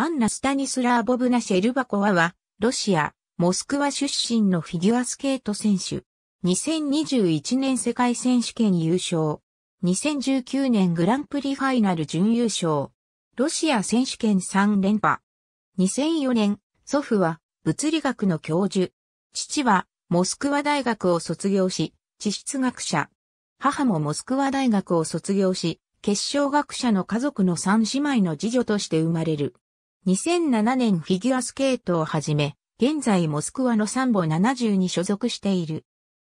アンナ・スタニスラーボブナ・シェルバコワは、ロシア、モスクワ出身のフィギュアスケート選手。2021年世界選手権優勝。2019年グランプリファイナル準優勝。ロシア選手権3連覇。2004年、祖父は物理学の教授。父はモスクワ大学を卒業し、地質学者。母もモスクワ大学を卒業し、結晶学者の家族の3姉妹の次女として生まれる。2007年フィギュアスケートをはじめ、現在モスクワのサンボ70に所属している。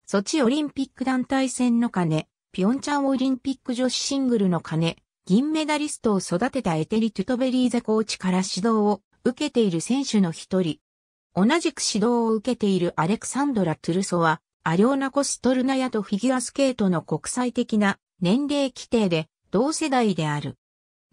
ソチオリンピック団体戦の金、ピョンチャンオリンピック女子シングルの金、銀メダリストを育てたエテリ・トゥトベリーザコーチから指導を受けている選手の一人。同じく指導を受けているアレクサンドラ・トゥルソは、アリョーナ・コストルナヤとフィギュアスケートの国際的な年齢規定で同世代である。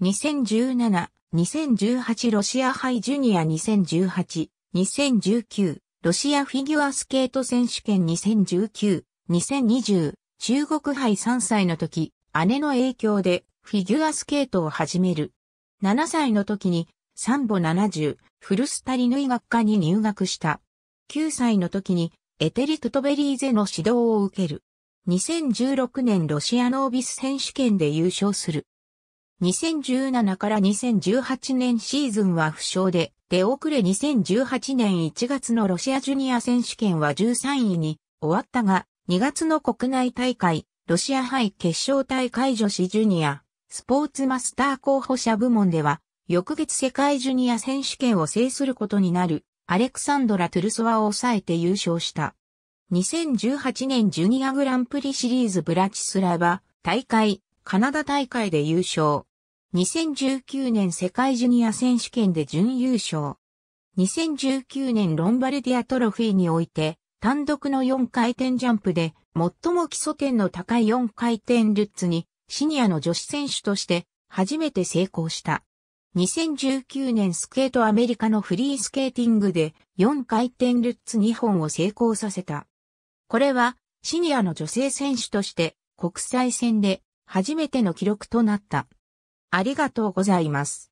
2017 2018ロシア杯ジュニア2018、2019ロシアフィギュアスケート選手権2019、2020中国杯3歳の時、姉の影響でフィギュアスケートを始める。7歳の時にサンボ70、フルスタリヌイ学科に入学した。9歳の時にエテリ・トトベリーゼの指導を受ける。2016年ロシアノービス選手権で優勝する。2017から2018年シーズンは不傷で、出遅れ2018年1月のロシアジュニア選手権は13位に終わったが、2月の国内大会、ロシア杯決勝大会女子ジュニア、スポーツマスター候補者部門では、翌月世界ジュニア選手権を制することになる、アレクサンドラ・トゥルソワを抑えて優勝した。2018年ジュニアグランプリシリーズブラチスラバ大会カナダ大会で優勝。2019年世界ジュニア選手権で準優勝。2019年ロンバルディアトロフィーにおいて、単独の4回転ジャンプで、最も基礎点の高い4回転ルッツに、シニアの女子選手として、初めて成功した。2019年スケートアメリカのフリースケーティングで、4回転ルッツ2本を成功させた。これは、シニアの女性選手として、国際戦で初めての記録となった。ありがとうございます。